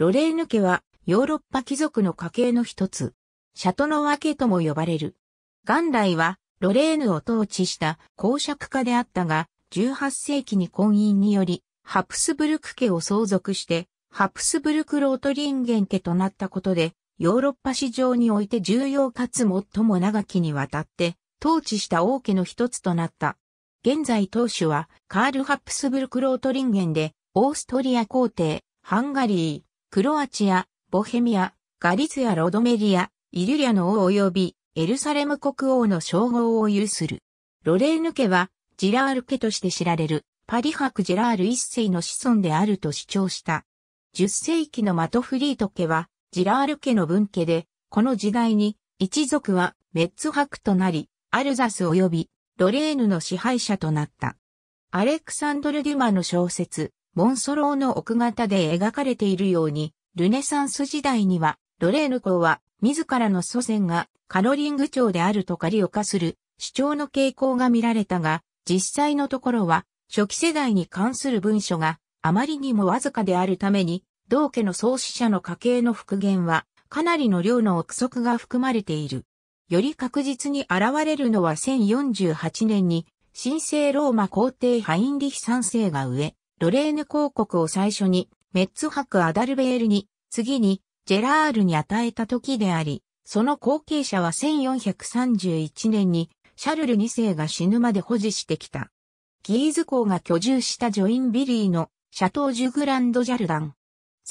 ロレーヌ家はヨーロッパ貴族の家系の一つ。シャトノワ家とも呼ばれる。元来はロレーヌを統治した公爵家であったが、18世紀に婚姻により、ハプスブルク家を相続して、ハプスブルクロートリンゲン家となったことで、ヨーロッパ市場において重要かつ最も長きにわたって、統治した王家の一つとなった。現在当主は、カール・ハプスブルクロートリンゲンで、オーストリア皇帝、ハンガリー、クロアチア、ボヘミア、ガリツヤ・ア・ロドメリア、イリュリアの王及びエルサレム国王の称号を有する。ロレーヌ家はジラール家として知られるパリ博ジラール一世の子孫であると主張した。10世紀のマトフリート家はジラール家の分家で、この時代に一族はメッツ博となり、アルザス及びロレーヌの支配者となった。アレクサンドル・デュマの小説、モンソローの奥型で描かれているように、ルネサンス時代には、ロレーヌ公は、自らの祖先がカロリング朝であると仮を化する主張の傾向が見られたが、実際のところは、初期世代に関する文書があまりにもわずかであるために、同家の創始者の家系の復元は、かなりの量の憶測が含まれている。より確実に現れるのは1048年に、神聖ローマ皇帝ハインリヒ三世が上、ロレーヌ公国を最初に、メッツ博アダルベールに、次に、ジェラールに与えた時であり、その後継者は1431年に、シャルル2世が死ぬまで保持してきた。ギーズ公が居住したジョインビリーのシャトージュグランドジャルダン。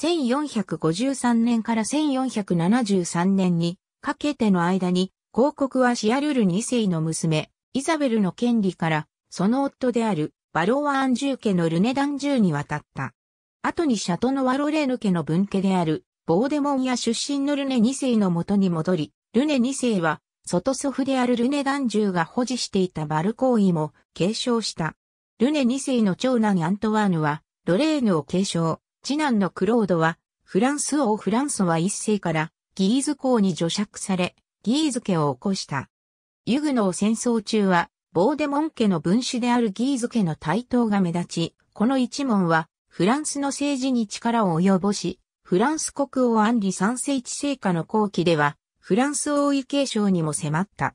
1453年から1473年にかけての間に、広告はシアルル2世の娘、イザベルの権利から、その夫であるバロワアンー家のルネダンーに渡った。後にシャトノワロレーヌ家の分家である、ボーデモンや出身のルネ2世の元に戻り、ルネ2世は、外祖父であるルネダンーが保持していたバル行為も継承した。ルネ2世の長男アントワーヌは、ロレーヌを継承、次男のクロードは、フランス王フランソワ一世から、ギーズ公に除釈され、ギーズ家を起こした。ユグノー戦争中は、ボーデモン家の分子であるギーズ家の台頭が目立ち、この一門はフランスの政治に力を及ぼし、フランス国王アンリ三世治世下の後期では、フランス王位継承にも迫った。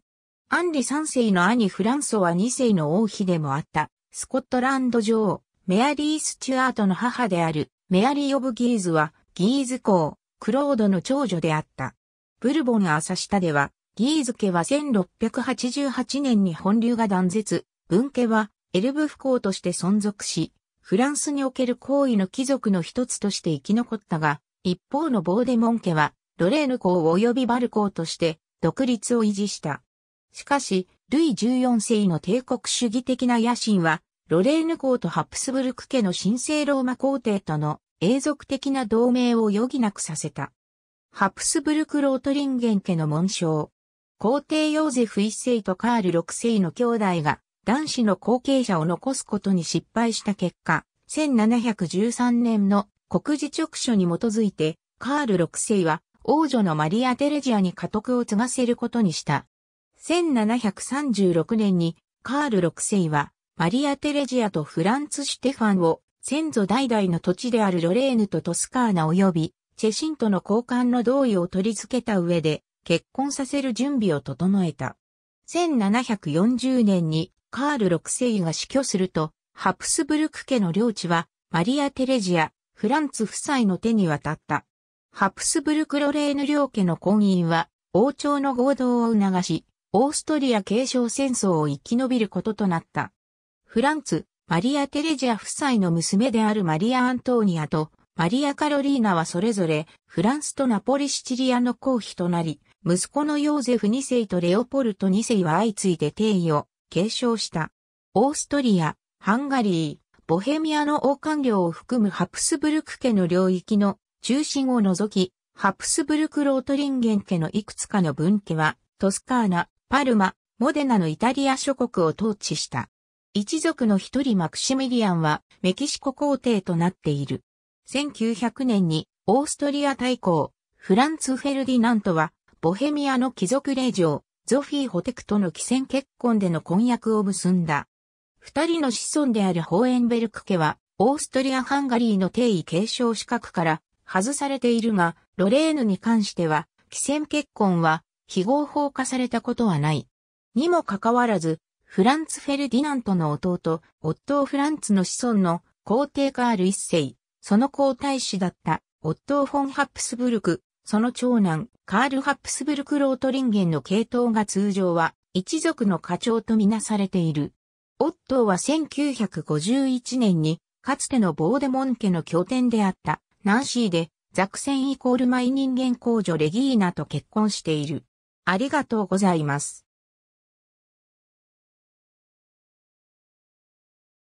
アンリ三世の兄フランソは二世の王妃でもあった、スコットランド女王、メアリー・スチュアートの母である、メアリー・オブ・ギーズは、ギーズ公、クロードの長女であった。ブルボン朝下では、ギーズ家は1688年に本流が断絶、文家はエルブ不幸として存続し、フランスにおける行為の貴族の一つとして生き残ったが、一方のボーデモン家は、ロレーヌ公及びバル公として独立を維持した。しかし、ルイ14世の帝国主義的な野心は、ロレーヌ公とハプスブルク家の神聖ローマ皇帝との永続的な同盟を余儀なくさせた。ハプスブルクロートリンゲン家の紋章、皇帝ヨーゼフ一世とカール六世の兄弟が男子の後継者を残すことに失敗した結果、1713年の国事直書に基づいて、カール六世は王女のマリア・テレジアに家督を継がせることにした。1736年にカール六世はマリア・テレジアとフランツ・シュテファンを先祖代々の土地であるロレーヌとトスカーナ及びチェシンとの交換の同意を取り付けた上で結婚させる準備を整えた。1740年にカール6世が死去すると、ハプスブルク家の領地はマリア・テレジア、フランツ夫妻の手に渡った。ハプスブルク・ロレーヌ領家の婚姻は王朝の合同を促し、オーストリア継承戦争を生き延びることとなった。フランツ、マリア・テレジア夫妻の娘であるマリア・アントーニアとマリア・カロリーナはそれぞれフランスとナポリ・シチリアの公妃となり、息子のヨーゼフ2世とレオポルト2世は相次いで帝位を継承した。オーストリア、ハンガリー、ボヘミアの王冠領を含むハプスブルク家の領域の中心を除き、ハプスブルクロートリンゲン家のいくつかの分家は、トスカーナ、パルマ、モデナのイタリア諸国を統治した。一族の一人マクシミリアンはメキシコ皇帝となっている。1900年にオーストリア大公、フランツ・フェルディナントはボヘミアの貴族令嬢、ゾフィー・ホテクとの寄戦結婚での婚約を結んだ。二人の子孫であるホーエンベルク家は、オーストリア・ハンガリーの定位継承資格から外されているが、ロレーヌに関しては、寄戦結婚は非合法化されたことはない。にもかかわらず、フランツ・フェルディナントの弟、オットー・フランツの子孫の皇帝カール一世、その皇太子だった、オットー・フォン・ハプスブルク、その長男、カール・ハップスブルク・ロートリンゲンの系統が通常は、一族の課長とみなされている。オットーは1951年に、かつてのボーデモン家の拠点であった、ナンシーで、ザクセンイコールマイ人間工女レギーナと結婚している。ありがとうございます。